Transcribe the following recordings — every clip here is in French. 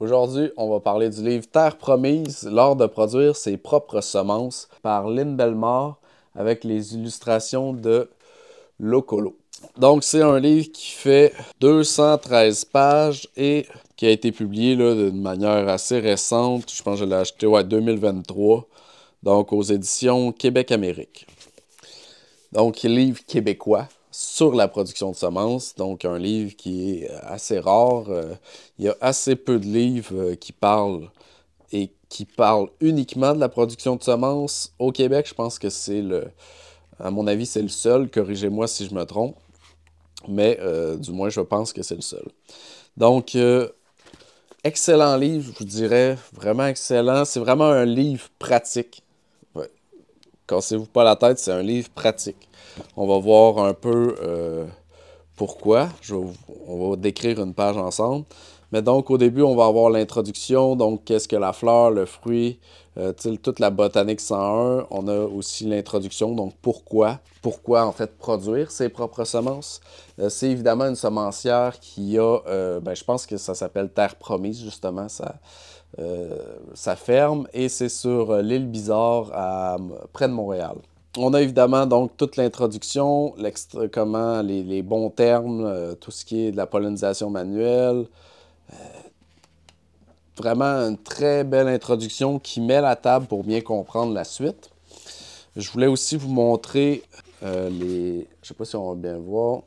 Aujourd'hui, on va parler du livre Terre promise, l'art de produire ses propres semences par Lynn Belmore avec les illustrations de Locolo. Donc, c'est un livre qui fait 213 pages et qui a été publié d'une manière assez récente. Je pense que je l'ai acheté en 2023, donc aux éditions Québec-Amérique. Donc, livre québécois sur la production de semences, donc un livre qui est euh, assez rare. Euh, il y a assez peu de livres euh, qui parlent et qui parlent uniquement de la production de semences au Québec. Je pense que c'est le, à mon avis, c'est le seul. Corrigez-moi si je me trompe, mais du moins, je pense que c'est le seul. Donc, excellent livre, je vous dirais, vraiment excellent. C'est vraiment un livre pratique Cassez-vous pas la tête, c'est un livre pratique. On va voir un peu euh, pourquoi. on va décrire une page ensemble. Mais donc, au début, on va avoir l'introduction. Donc, qu'est-ce que la fleur, le fruit, euh, toute la botanique 101. On a aussi l'introduction. Donc, pourquoi? Pourquoi, en fait, produire ses propres semences? Euh, c'est évidemment une semencière qui a, ben, je pense que ça s'appelle Terre Promise, justement. Ça, sa euh, ferme et c'est sur euh, l'île Bizarre, euh, près de Montréal. On a évidemment donc toute l'introduction, comment les, bons termes, tout ce qui est de la pollinisation manuelle, vraiment une très belle introduction qui met la table pour bien comprendre la suite. Je voulais aussi vous montrer les... Je sais pas si on va bien voir.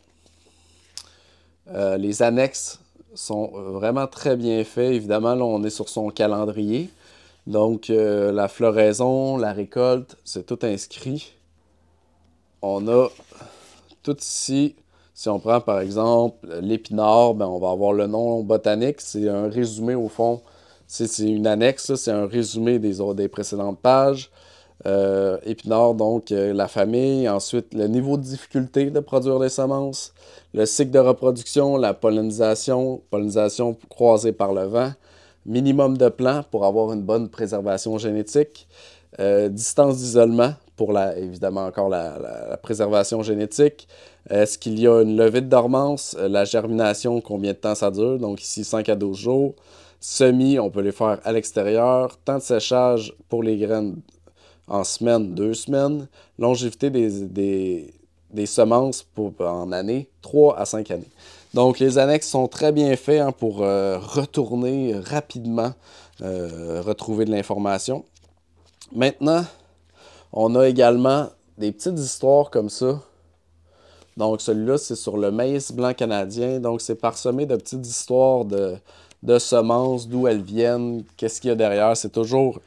les annexes sont euh, vraiment très bien faits. Évidemment, là, on est sur son calendrier. Donc, euh, la floraison, la récolte, c'est tout inscrit. On a tout ici, si on prend par exemple l'épinard, ben, on va avoir le nom botanique. C'est un résumé au fond. C'est une annexe, c'est un résumé des, des précédentes pages. Euh, donc euh, la famille, ensuite le niveau de difficulté de produire des semences, le cycle de reproduction, la pollinisation, pollinisation croisée par le vent, minimum de plants pour avoir une bonne préservation génétique, euh, distance d'isolement pour la, évidemment encore la, la préservation génétique, est-ce qu'il y a une levée de dormance, euh, la germination, combien de temps ça dure, donc ici 5 à 12 jours, semis, on peut les faire à l'extérieur, temps de séchage pour les graines en semaine, deux semaines. Longévité des, semences pour, en année, trois à cinq années. Donc, les annexes sont très bien faites hein, pour euh, retourner rapidement, euh, retrouver de l'information. Maintenant, on a également des petites histoires comme ça. Donc, celui-là, c'est sur le maïs blanc canadien. Donc, c'est parsemé de petites histoires de, de semences, d'où elles viennent, qu'est-ce qu'il y a derrière. C'est toujours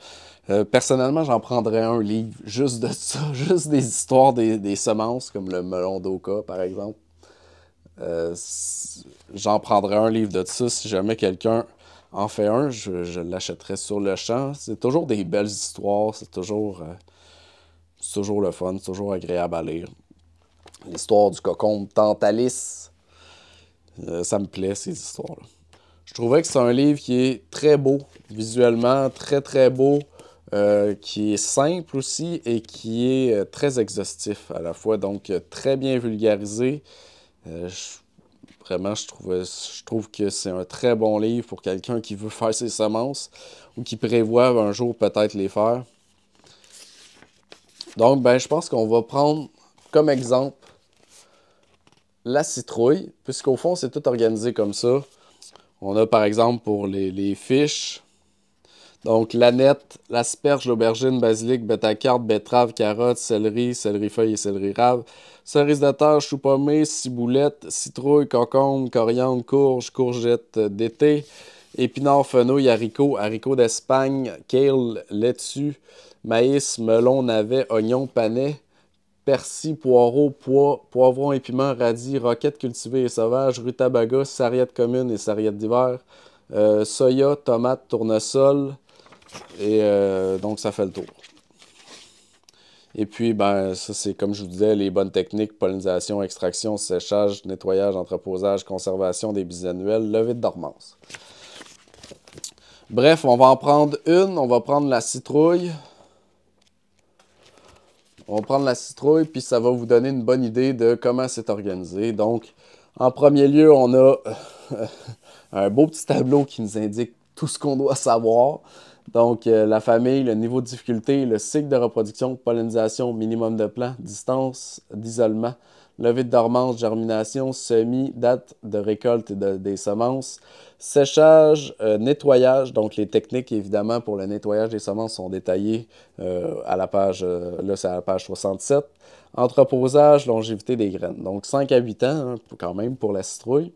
euh, personnellement, j'en prendrais un livre juste de ça, juste des histoires des, semences, comme le melon d'Oka, par exemple. Euh, j'en prendrais un livre de ça. Si jamais quelqu'un en fait un, je, l'achèterais sur le champ. C'est toujours des belles histoires, c'est toujours, euh, toujours le fun, c'est toujours agréable à lire. L'histoire du cocon Tantalis, ça me plaît, ces histoires-là. Je trouvais que c'est un livre qui est très beau, visuellement, très très beau. Euh, qui est simple aussi et qui est euh, très exhaustif à la fois, donc euh, très bien vulgarisé. vraiment, je trouve, que c'est un très bon livre pour quelqu'un qui veut faire ses semences ou qui prévoit un jour peut-être les faire. Donc, ben, je pense qu'on va prendre comme exemple la citrouille, puisqu'au fond, c'est tout organisé comme ça. On a par exemple pour les fiches, donc, l'anette, l'asperge, l'aubergine, basilic, bêta betterave, carotte, céleri, céleri-feuille et céleri-rave, cerise de terre, chou pommé, ciboulette, citrouille, concombre, coriandre, courge, courgette d'été, épinards, fenouil, haricots, haricots d'Espagne, kale, laitue, maïs, melon, navet, oignon, panais, persil, poireau, pois, poivron et piment, radis, roquettes cultivées et sauvages, rutabaga, sarriette commune et sarriette d'hiver, euh, soya, tomate, tournesol, et euh, donc, ça fait le tour. Et puis, ben, ça, c'est comme je vous disais, les bonnes techniques, pollinisation, extraction, séchage, nettoyage, entreposage, conservation des bisannuels, levée de dormance. Bref, on va en prendre une. On va prendre la citrouille. On va prendre la citrouille, puis ça va vous donner une bonne idée de comment c'est organisé. Donc, en premier lieu, on a euh, un beau petit tableau qui nous indique tout ce qu'on doit savoir. Donc, euh, la famille, le niveau de difficulté, le cycle de reproduction, pollinisation, minimum de plants, distance d'isolement, levée de dormance, germination, semis, date de récolte des semences, séchage, euh, nettoyage. Donc, les techniques, évidemment, pour le nettoyage des semences sont détaillées euh, à la page, là, page 67. Entreposage, longévité des graines. Donc, 5 à 8 ans, hein, quand même, pour la citrouille.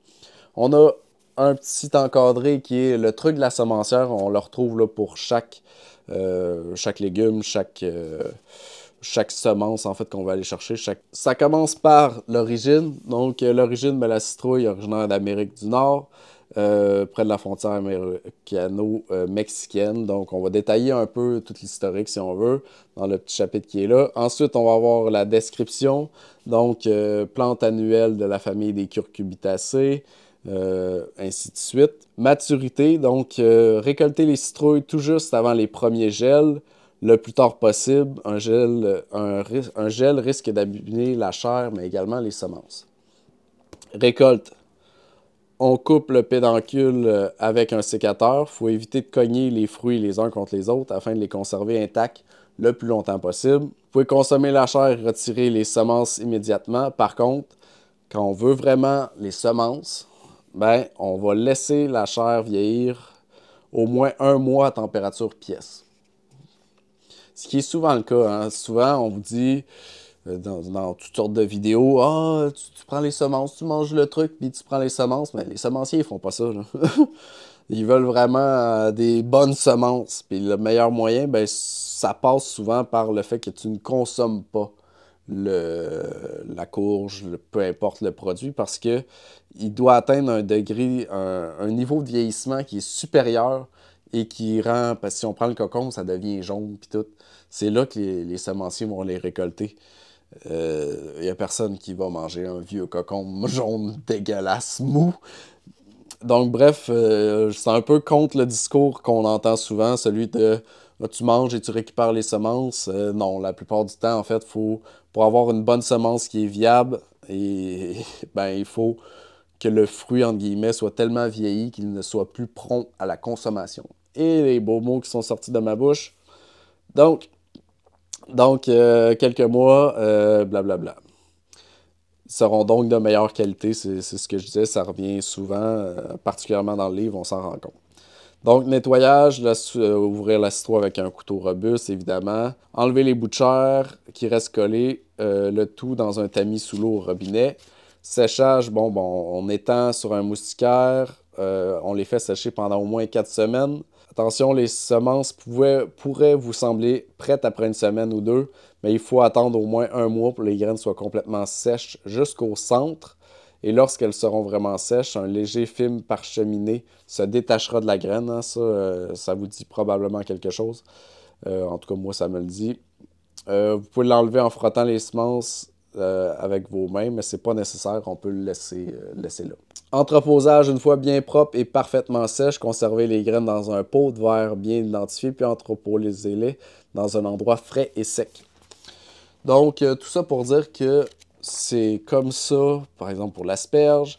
On a un petit encadré qui est le truc de la semencière. On le retrouve là, pour chaque, euh, chaque légume, euh, chaque, semence en fait qu'on va aller chercher. Ça commence par l'origine. Donc euh, l'origine, de la citrouille originaire d'Amérique du Nord. près de la frontière américano-mexicaine. Donc, on va détailler un peu toute l'historique, si on veut, dans le petit chapitre qui est là. Ensuite, on va avoir la description, donc plante annuelle de la famille des curcubitacées, euh, ainsi de suite. Maturité, donc euh, récolter les citrouilles tout juste avant les premiers gels, le plus tard possible. Un gel, un, gel risque d'abîmer la chair, mais également les semences. Récolte. On coupe le pédoncule euh, avec un sécateur. Il faut éviter de cogner les fruits les uns contre les autres afin de les conserver intacts le plus longtemps possible. Vous pouvez consommer la chair et retirer les semences immédiatement. Par contre, quand on veut vraiment les semences, ben, on va laisser la chair vieillir au moins un mois à température pièce. Ce qui est souvent le cas. Hein. Souvent, on vous dit euh, dans, toutes sortes de vidéos Ah, tu, prends les semences, tu manges le truc, puis tu prends les semences. Mais ben, les semenciers, ils font pas ça. ils veulent vraiment euh, des bonnes semences. Puis le meilleur moyen, ben, ça passe souvent par le fait que tu ne consommes pas le, la courge, peu importe le produit, parce que il doit atteindre un degré, un, niveau de vieillissement qui est supérieur et qui rend, parce que si on prend le cocon, ça devient jaune, puis tout. C'est là que les, semenciers vont les récolter. Il euh, n'y a personne qui va manger un vieux cocon jaune dégueulasse, mou. Donc, bref, euh, c'est un peu contre le discours qu'on entend souvent, celui de ah, tu manges et tu récupères les semences. Euh, non, la plupart du temps, en fait, il faut pour avoir une bonne semence qui est viable, et, ben, il faut que le fruit, entre guillemets, soit tellement vieilli qu'il ne soit plus prompt à la consommation. Et les beaux mots qui sont sortis de ma bouche. Donc, donc euh, quelques mois, blablabla. Euh, seront donc de meilleure qualité, c'est ce que je disais, ça revient souvent, euh, particulièrement dans le livre, on s'en rend compte. Donc, nettoyage, euh, ouvrir la citrouille avec un couteau robuste, évidemment. Enlever les bouts qui restent collés, euh, le tout dans un tamis sous l'eau au robinet. Séchage, bon, bon, on étend sur un moustiquaire, euh, on les fait sécher pendant au moins 4 semaines. Attention, les semences pourraient vous sembler prêtes après une semaine ou deux, mais il faut attendre au moins un mois pour que les graines soient complètement sèches jusqu'au centre et lorsqu'elles seront vraiment sèches, un léger film parcheminé se détachera de la graine. Hein. ça, euh, ça vous dit probablement quelque chose. Euh, en tout cas, moi, ça me le dit. Euh, vous pouvez l'enlever en frottant les semences avec vos mains, mais ce n'est pas nécessaire. On peut le laisser, laisser là. Entreposage une fois bien propre et parfaitement sèche. Conservez les graines dans un pot de verre bien identifié, puis entreposez-les dans un endroit frais et sec. Donc, tout ça pour dire que c'est comme ça, par exemple, pour l'asperge.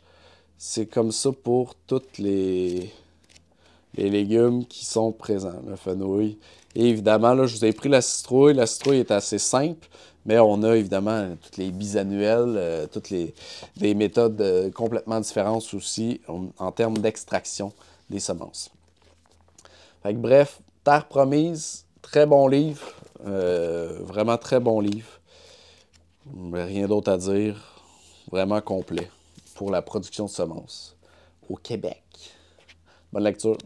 C'est comme ça pour toutes les, légumes qui sont présents, le fenouil. Et évidemment, là, je vous ai pris la citrouille. La citrouille est assez simple, mais on a évidemment toutes les bisannuelles, euh, toutes les méthodes euh, complètement différentes aussi en, termes d'extraction des semences. bref, Terre promise, très bon livre, euh, vraiment très bon livre. Rien d'autre à dire. Vraiment complet pour la production de semences au Québec. Bonne lecture.